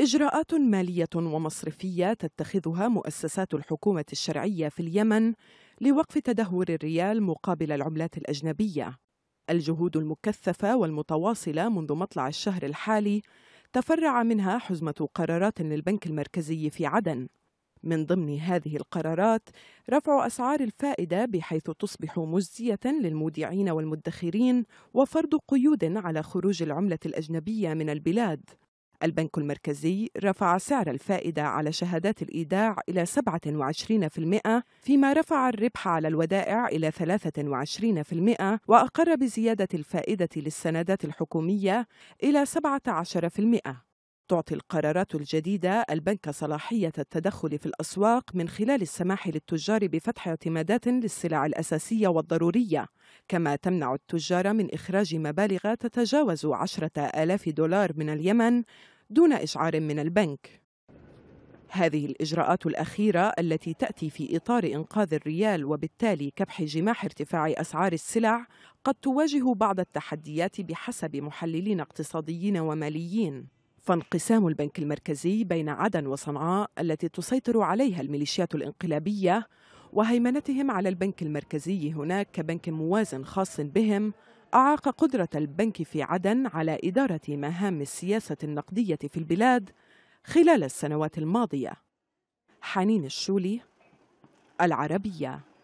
إجراءات مالية ومصرفية تتخذها مؤسسات الحكومة الشرعية في اليمن لوقف تدهور الريال مقابل العملات الأجنبية. الجهود المكثفة والمتواصلة منذ مطلع الشهر الحالي تفرع منها حزمة قرارات للبنك المركزي في عدن. من ضمن هذه القرارات رفع أسعار الفائدة بحيث تصبح مجزية للمودعين والمدخرين وفرض قيود على خروج العملة الأجنبية من البلاد. البنك المركزي رفع سعر الفائدة على شهادات الإيداع إلى 27% فيما رفع الربح على الودائع إلى 23% وأقر بزيادة الفائدة للسندات الحكومية إلى 17% تعطي القرارات الجديدة البنك صلاحية التدخل في الأسواق من خلال السماح للتجار بفتح اعتمادات للسلع الأساسية والضرورية، كما تمنع التجار من إخراج مبالغ تتجاوز عشرة آلاف دولار من اليمن دون إشعار من البنك. هذه الإجراءات الأخيرة التي تأتي في إطار إنقاذ الريال وبالتالي كبح جماح ارتفاع أسعار السلع قد تواجه بعض التحديات بحسب محللين اقتصاديين وماليين فانقسام البنك المركزي بين عدن وصنعاء التي تسيطر عليها الميليشيات الانقلابيه وهيمنتهم على البنك المركزي هناك كبنك موازن خاص بهم اعاق قدره البنك في عدن على اداره مهام السياسه النقديه في البلاد خلال السنوات الماضيه حنين الشولي العربيه